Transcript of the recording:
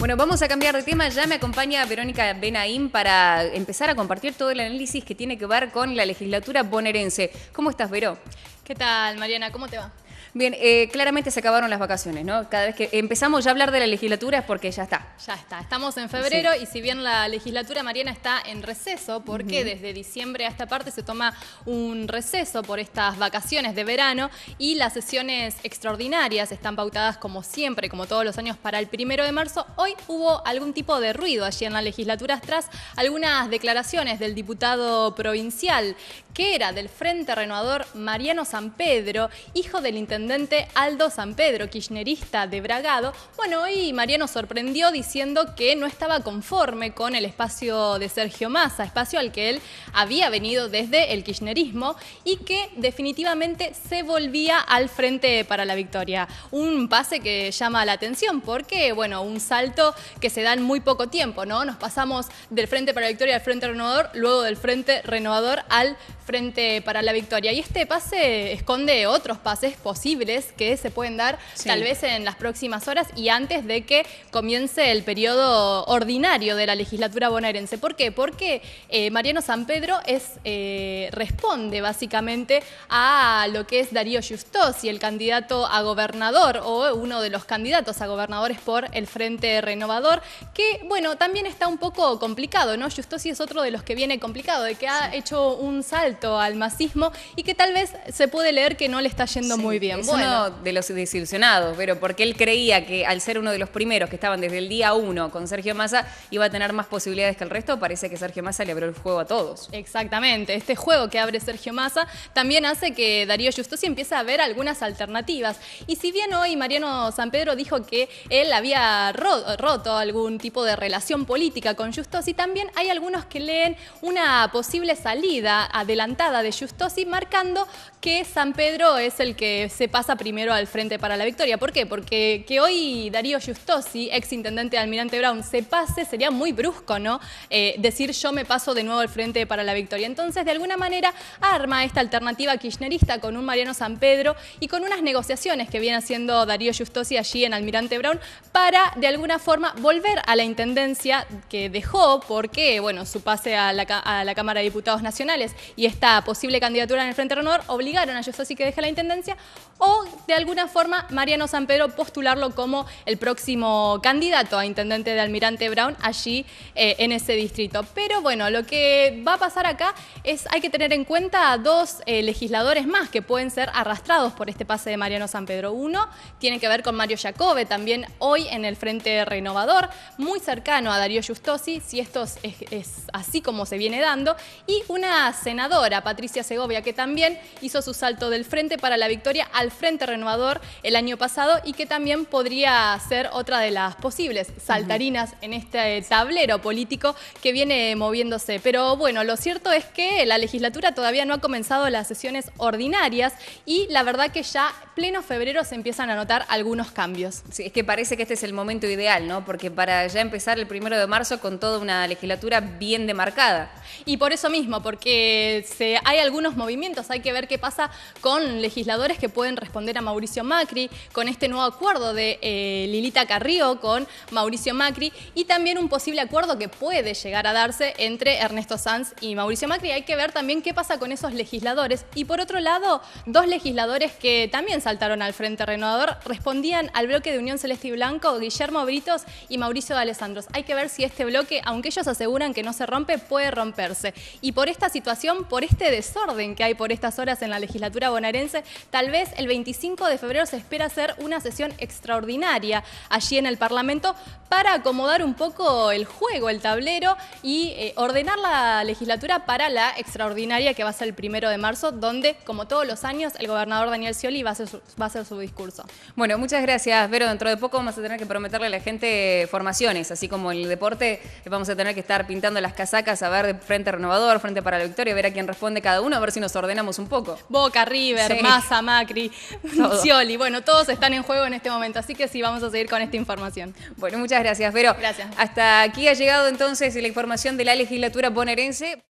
Bueno, vamos a cambiar de tema. Ya me acompaña Verónica Benaim para empezar a compartir todo el análisis que tiene que ver con la legislatura bonaerense. ¿Cómo estás, Vero? ¿Qué tal, Mariana? ¿Cómo te va? Bien, eh, claramente se acabaron las vacaciones, ¿no? Cada vez que empezamos ya a hablar de la legislatura es porque ya está. Ya está, estamos en febrero y si bien la legislatura mariana está en receso, porque desde diciembre a esta parte se toma un receso por estas vacaciones de verano y las sesiones extraordinarias están pautadas como siempre, como todos los años, para el primero de marzo. Hoy hubo algún tipo de ruido allí en la legislatura tras algunas declaraciones del diputado provincial, que era del Frente Renovador Mariano San Pedro, hijo del intendente Aldo San Pedro, kirchnerista de Bragado, bueno, hoy nos sorprendió diciendo que no estaba conforme con el espacio de Sergio Massa, espacio al que él había venido desde el kirchnerismo y que definitivamente se volvía al frente para la victoria. Un pase que llama la atención porque, bueno, un salto que se da en muy poco tiempo, ¿no? Nos pasamos del frente para la victoria al frente renovador, luego del frente renovador al frente para la victoria. Y este pase esconde otros pases posibles posibles que se pueden dar tal vez en las próximas horas y antes de que comience el periodo ordinario de la legislatura bonaerense. ¿Por qué? Porque eh, Mariano San Pedro eh, responde básicamente a lo que es Darío y el candidato a gobernador o uno de los candidatos a gobernadores por el Frente Renovador, que bueno, también está un poco complicado, ¿no? Justosi es otro de los que viene complicado, de que ha hecho un salto al masismo y que tal vez se puede leer que no le está yendo muy bien bueno. de los desilusionados, pero porque él creía que al ser uno de los primeros que estaban desde el día uno con Sergio Massa, iba a tener más posibilidades que el resto, parece que Sergio Massa le abrió el juego a todos. Exactamente, este juego que abre Sergio Massa también hace que Darío Justosi empiece a ver algunas alternativas. Y si bien hoy Mariano San Pedro dijo que él había roto algún tipo de relación política con Justosi, también hay algunos que leen una posible salida adelantada de Justosi marcando que San Pedro es el que se pasa primero al Frente para la Victoria. ¿Por qué? Porque que hoy Darío Giustosi, ex intendente de Almirante Brown, se pase sería muy brusco, ¿no? Eh, decir yo me paso de nuevo al Frente para la Victoria. Entonces, de alguna manera, arma esta alternativa kirchnerista con un Mariano San Pedro y con unas negociaciones que viene haciendo Darío Giustosi allí en Almirante Brown para, de alguna forma, volver a la intendencia que dejó porque, bueno, su pase a la, Cámara de Diputados Nacionales y esta posible candidatura en el Frente Renovador obligaron a Giustosi que deje la intendencia o de alguna forma Mariano San Pedro postularlo como el próximo candidato a intendente de Almirante Brown allí eh, en ese distrito. Pero bueno, lo que va a pasar acá es hay que tener en cuenta a dos eh, legisladores más que pueden ser arrastrados por este pase de Mariano San Pedro. Uno tiene que ver con Mario Jacobe, también hoy en el Frente Renovador, muy cercano a Darío Justosi, si esto es así como se viene dando, y una senadora, Patricia Segovia, que también hizo su salto del frente para la victoria al Frente Renovador el año pasado y que también podría ser otra de las posibles saltarinas en este eh, tablero político que viene moviéndose. Pero bueno, lo cierto es que la legislatura todavía no ha comenzado las sesiones ordinarias y la verdad que ya pleno febrero se empiezan a notar algunos cambios. es que parece que este es el momento ideal, ¿no? Porque para ya empezar el primero de marzo con toda una legislatura bien demarcada. Y por eso mismo, porque hay algunos movimientos, hay que ver qué pasa con legisladores que pueden responder a Mauricio Macri con este nuevo acuerdo de eh, Lilita Carrillo con Mauricio Macri y también un posible acuerdo que puede llegar a darse entre Ernesto Sanz y Mauricio Macri. Hay que ver también qué pasa con esos legisladores. Y por otro lado, dos legisladores que también saltaron al Frente Renovador respondían al bloque de Unión Celeste y Blanco, Guillermo Britos y Mauricio de Alessandros. Hay que ver si este bloque, aunque ellos aseguran que no se rompe, puede romperse. Y por esta situación, por este desorden que hay por estas horas en la legislatura bonaerense, tal vez el 25 de febrero se espera hacer una sesión extraordinaria allí en el Parlamento para acomodar un poco el juego, el tablero y eh, ordenar la legislatura para la extraordinaria que va a ser el primero de marzo, donde, como todos los años, el gobernador Daniel Scioli va a hacer su, discurso. Bueno, muchas gracias, Vero. Dentro de poco vamos a tener que prometerle a la gente formaciones, así como el deporte, vamos a tener que estar pintando las casacas a ver de frente renovador, frente para la victoria, ver a quién responde cada uno, a ver si nos ordenamos un poco. Boca, River, Massa, Macri y Bueno, todos están en juego en este momento, así que sí, vamos a seguir con esta información. Bueno, muchas gracias, pero Hasta aquí ha llegado entonces la información de la legislatura bonaerense.